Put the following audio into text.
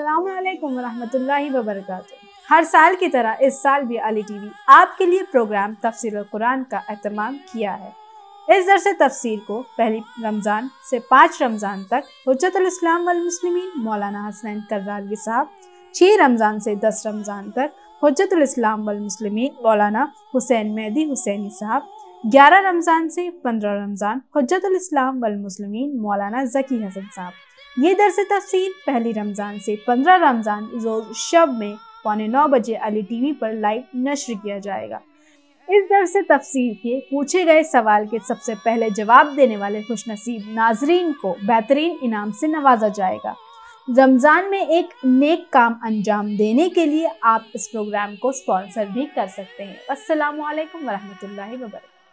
अल्लाम वरहमतुल्लाहि वबरकातुहू हर साल की तरह इस साल भी अली टीवी आपके लिए प्रोग्राम तफसर कुरान का अहतमाम किया है इस दर से को पहली रमज़ान से पाँच रमज़ान तक हजतलाम वमसलिमिन मौलाना हसनैन कर्रालवी साहब छः रमज़ान से दस रमज़ान तक हजतलाम वमसलिमिन मौलाना हुसैन मेहदी हुसैनी साहब ग्यारह रमज़ान से पंद्रह रमज़ान हजतलाम वमसलिमिन मौलाना जकी हसन साहब ये दरस तफसीर पहली रमज़ान से पंद्रह रमज़ान रोज़ शब में पौने नौ बजे अली टी वी पर लाइव नशर किया जाएगा इस दरस तफसीर के पूछे गए सवाल के सबसे पहले जवाब देने वाले खुश नसीब नाजरीन को बेहतरीन इनाम से नवाजा जाएगा रमज़ान में एक नेक काम अंजाम देने के लिए आप इस प्रोग्राम को स्पॉन्सर भी कर सकते हैं असल वरहमल वर्क